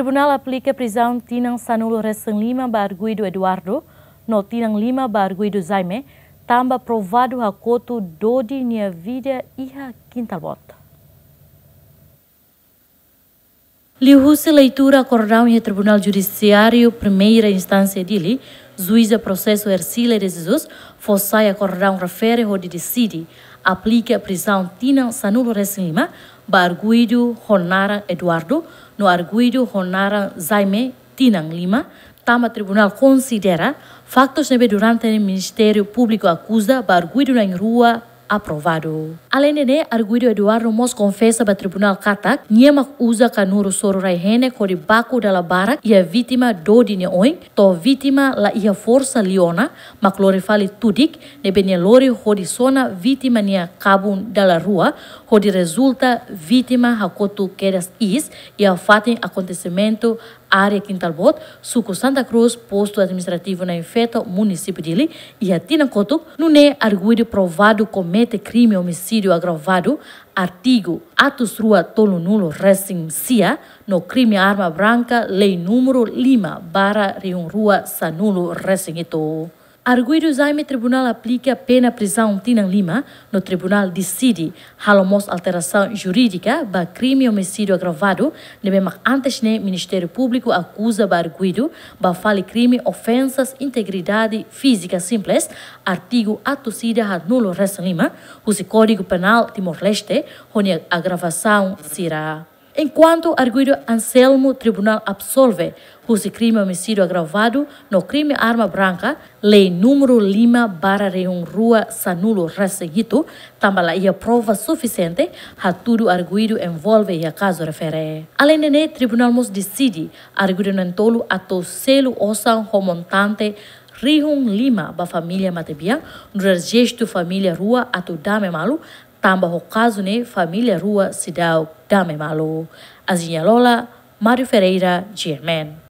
Tribunal aplica prisão Tinan Sanulo Recém Lima Barguido Eduardo, no Tinan Lima Barguido Zaime, tamba provado a coto dodi nia vida iha quintalbota. Liu-se leitura acordão em Tribunal Judiciário Primeira Instância Dili, juíza processo Ercília de Jesus, fossai acordão refere de decide aplica a prisão Tina Sanulo Reslima, Barguido Honara Eduardo, no arguido Honara Zaime Tina Lima, Tama Tribunal considera factos neve durante o Ministério Público acusa Barguido na rua aprovado. Além de arguido Eduardo Mos confessa para o tribunal Katak, Niemak usa canuro soro raihene kori baku dala bara ia vítima do dine oin, to vítima la ia força liona, mak lori fali tudik, ne bene lori hodi sona vítima nia kabun dala rua, hodi resulta vítima hakotu keras is, ia fatem acontecimento área Quintalbot, suco Santa Cruz, posto administrativo na Infeta, município de Ili, e a Tina Kotuk, nune arguido provado comendo comete crime homicídio agravado, artigo Atos Rua Tolo Nulo Cia, no crime arma branca, lei número Lima, barra rio Rua Sanulo Resinito. Arguidos Aime Tribunal aplica pena prisão Tina Lima no Tribunal decide halomos alteração jurídica ba crime homicídio agravado de mesmo antes ne Ministério Público acusa ba arguido ba fale crime ofensas integridade física simples artigo atucida hat nulo res Lima o Código Penal Timor-Leste onde agravação será enquanto arguido Anselmo Tribunal absolve os crime homicídio agravado no crime arma branca, lei número Lima barra reum rua Sanulo também tambala ia prova suficiente a tudo arguido envolve a caso refere. Além de ne, né, tribunal mos decide arguido nantolo a selo osan homontante Rihun Lima, ba família Matebia, no registro família rua Atudame Malu, tamba ne Família Rua Cidal malu. Azinha Lola, Mário Ferreira, Germain.